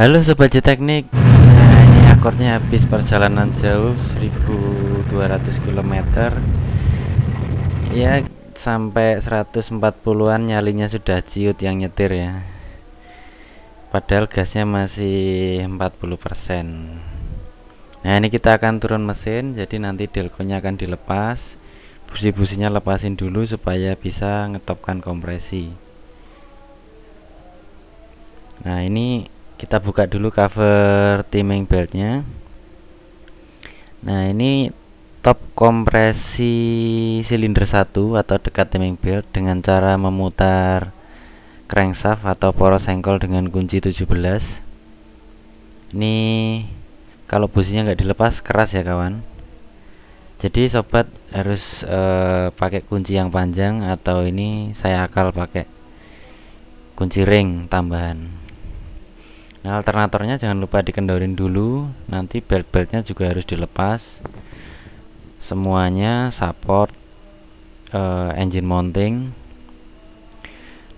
Halo Sobat Teknik Nah ini akornya habis perjalanan jauh 1200 km Ya sampai 140an nyalinya sudah ciut yang nyetir ya Padahal gasnya masih 40% Nah ini kita akan turun mesin Jadi nanti delkonya akan dilepas Busi-businya lepasin dulu supaya bisa ngetopkan kompresi Nah ini kita buka dulu cover timing beltnya nah ini top kompresi silinder satu atau dekat timing belt dengan cara memutar crankshaft atau poros engkol dengan kunci 17 ini kalau businya nggak dilepas keras ya kawan jadi sobat harus e, pakai kunci yang panjang atau ini saya akal pakai kunci ring tambahan Nah, alternatornya jangan lupa dikendorin dulu. Nanti belt-beltnya juga harus dilepas. Semuanya support uh, engine mounting.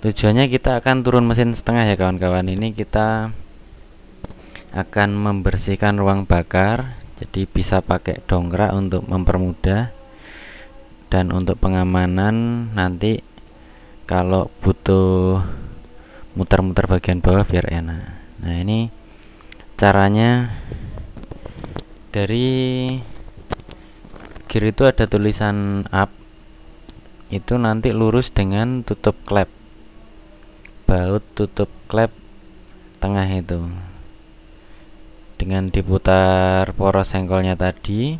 Tujuannya kita akan turun mesin setengah ya kawan-kawan. Ini kita akan membersihkan ruang bakar. Jadi bisa pakai dongkrak untuk mempermudah dan untuk pengamanan nanti kalau butuh muter-muter bagian bawah biar enak nah ini caranya dari kiri itu ada tulisan up itu nanti lurus dengan tutup klep baut tutup klep tengah itu dengan diputar poros sengkolnya tadi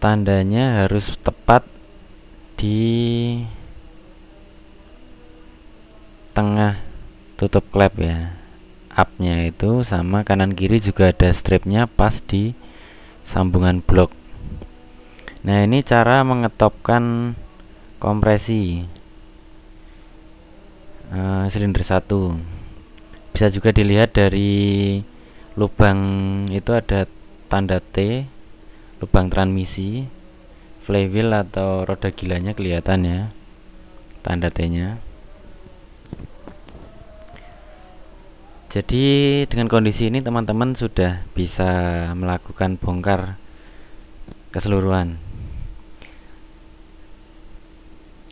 tandanya harus tepat di tengah tutup klep ya upnya itu sama kanan kiri juga ada stripnya pas di sambungan blok nah ini cara mengetopkan kompresi uh, silinder satu. bisa juga dilihat dari lubang itu ada tanda T lubang transmisi flywheel atau roda gilanya kelihatan ya tanda T nya Jadi dengan kondisi ini teman-teman sudah bisa melakukan bongkar keseluruhan.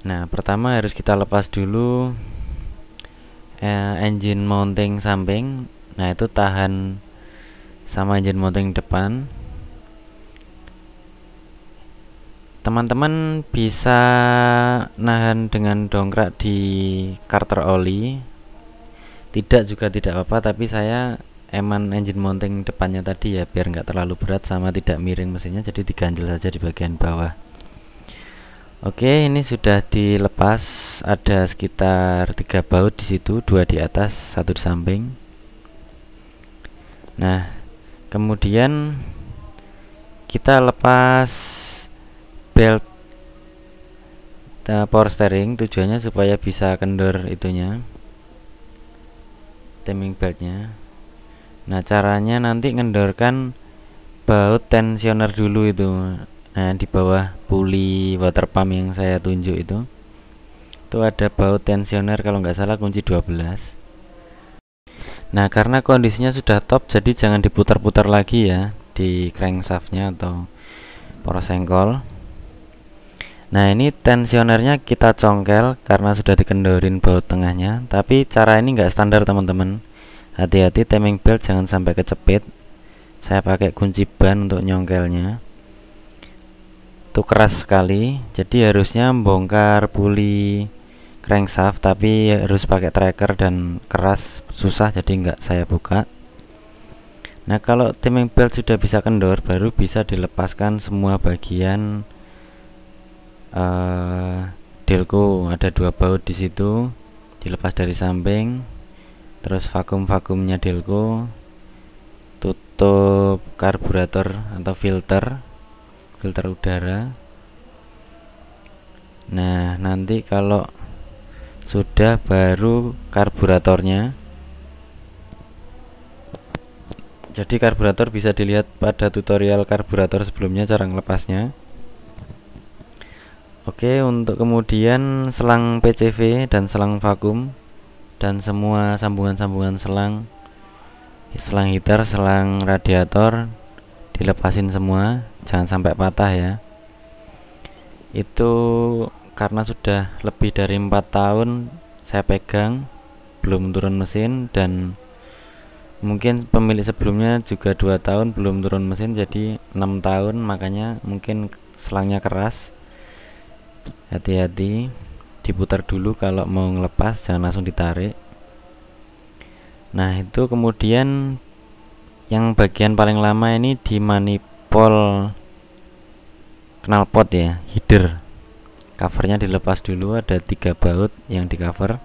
Nah, pertama harus kita lepas dulu eh, engine mounting samping. Nah, itu tahan sama engine mounting depan. Teman-teman bisa nahan dengan dongkrak di karter oli tidak juga tidak apa-apa tapi saya eman engine mounting depannya tadi ya biar nggak terlalu berat sama tidak miring mesinnya jadi diganjel saja di bagian bawah oke ini sudah dilepas ada sekitar tiga baut di situ dua di atas satu di samping nah kemudian kita lepas belt eh, power steering tujuannya supaya bisa kendor itunya timing beltnya nah caranya nanti ngendorkan baut tensioner dulu itu nah di bawah puli water pump yang saya tunjuk itu itu ada baut tensioner kalau nggak salah kunci 12 Nah karena kondisinya sudah top jadi jangan diputar-putar lagi ya di crankshaftnya atau poros sengkol Nah ini tensionernya kita congkel karena sudah dikendorin baut tengahnya Tapi cara ini nggak standar teman-teman Hati-hati timing belt jangan sampai kecepit Saya pakai kunci ban untuk nyongkelnya Itu keras sekali Jadi harusnya membongkar puli crankshaft Tapi harus pakai tracker dan keras Susah jadi nggak saya buka Nah kalau timing belt sudah bisa kendor baru bisa dilepaskan semua bagian Eh, delco ada dua baut di situ dilepas dari samping terus vakum-vakumnya delco tutup karburator atau filter filter udara nah nanti kalau sudah baru karburatornya jadi karburator bisa dilihat pada tutorial karburator sebelumnya cara ngelepasnya Oke untuk kemudian selang PCV dan selang vakum dan semua sambungan-sambungan selang selang heater, selang radiator dilepasin semua jangan sampai patah ya itu karena sudah lebih dari empat tahun saya pegang belum turun mesin dan mungkin pemilik sebelumnya juga dua tahun belum turun mesin jadi enam tahun makanya mungkin selangnya keras hati-hati diputar dulu kalau mau ngelepas jangan langsung ditarik nah itu kemudian yang bagian paling lama ini di manipol knalpot ya header covernya dilepas dulu ada tiga baut yang di cover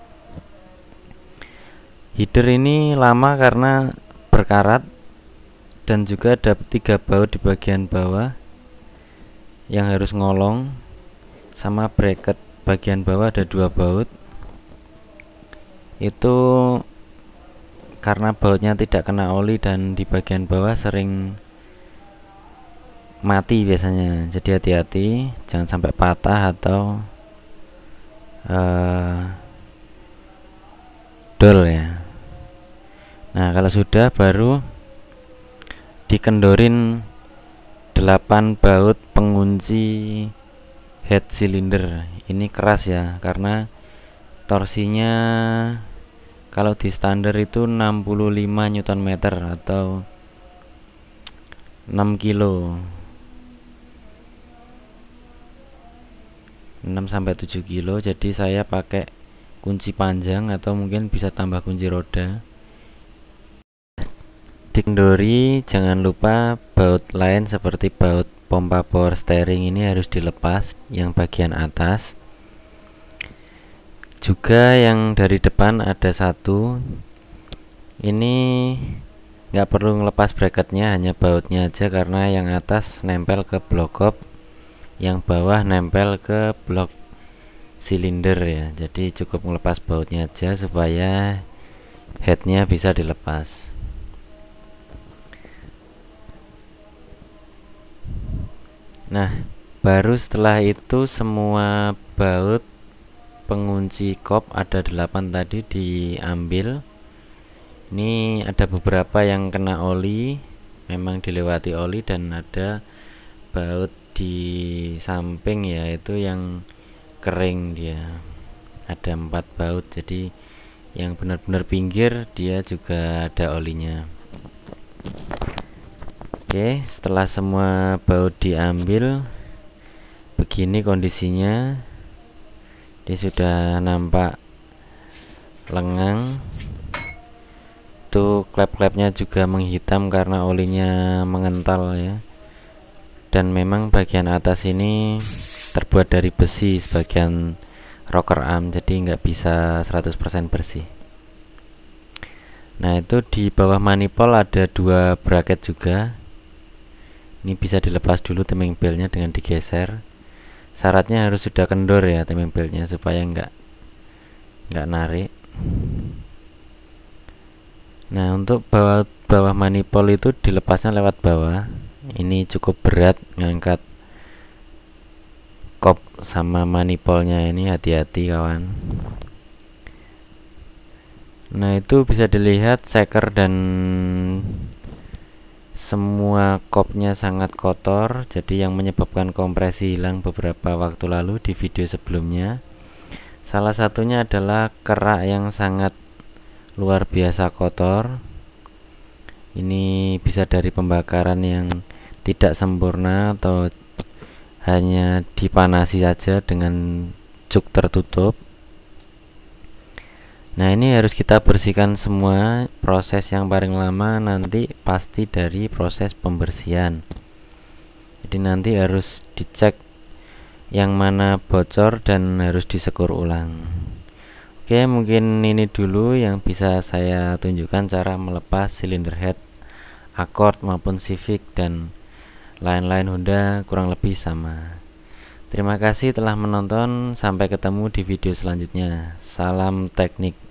header ini lama karena berkarat dan juga ada tiga baut di bagian bawah yang harus ngolong sama bracket bagian bawah ada dua baut itu karena bautnya tidak kena oli dan di bagian bawah sering mati biasanya jadi hati-hati jangan sampai patah atau uh, dol ya nah kalau sudah baru dikendorin 8 baut pengunci head cylinder ini keras ya karena torsinya kalau di standar itu 65 Newton meter atau 6 kilo 6 sampai 7 kilo jadi saya pakai kunci panjang atau mungkin bisa tambah kunci roda Dikendori jangan lupa baut lain seperti baut pompa power steering ini harus dilepas yang bagian atas juga yang dari depan ada satu ini nggak perlu ngelepas bracketnya hanya bautnya aja karena yang atas nempel ke blok kop, yang bawah nempel ke blok silinder ya jadi cukup melepas bautnya aja supaya headnya bisa dilepas Nah, baru setelah itu semua baut pengunci kop ada 8 tadi diambil. Ini ada beberapa yang kena oli, memang dilewati oli dan ada baut di samping ya itu yang kering dia. Ada empat baut jadi yang benar-benar pinggir dia juga ada olinya. Oke, setelah semua baut diambil begini kondisinya. Dia sudah nampak lengang. Tuh klep-klepnya juga menghitam karena olinya mengental ya. Dan memang bagian atas ini terbuat dari besi sebagian rocker arm jadi nggak bisa 100% bersih nah itu di bawah manifold ada dua bracket juga ini bisa dilepas dulu timing belnya dengan digeser syaratnya harus sudah kendor ya timing belnya supaya enggak enggak narik nah untuk bawah bawah manipul itu dilepasnya lewat bawah ini cukup berat ngangkat kop sama manipolnya ini hati-hati kawan nah itu bisa dilihat checker dan semua kopnya sangat kotor jadi yang menyebabkan kompresi hilang beberapa waktu lalu di video sebelumnya salah satunya adalah kerak yang sangat luar biasa kotor ini bisa dari pembakaran yang tidak sempurna atau hanya dipanasi saja dengan cuk tertutup nah ini harus kita bersihkan semua proses yang paling lama nanti pasti dari proses pembersihan jadi nanti harus dicek yang mana bocor dan harus disekur ulang oke mungkin ini dulu yang bisa saya tunjukkan cara melepas silinder head Accord maupun Civic dan lain-lain Honda kurang lebih sama Terima kasih telah menonton, sampai ketemu di video selanjutnya. Salam teknik.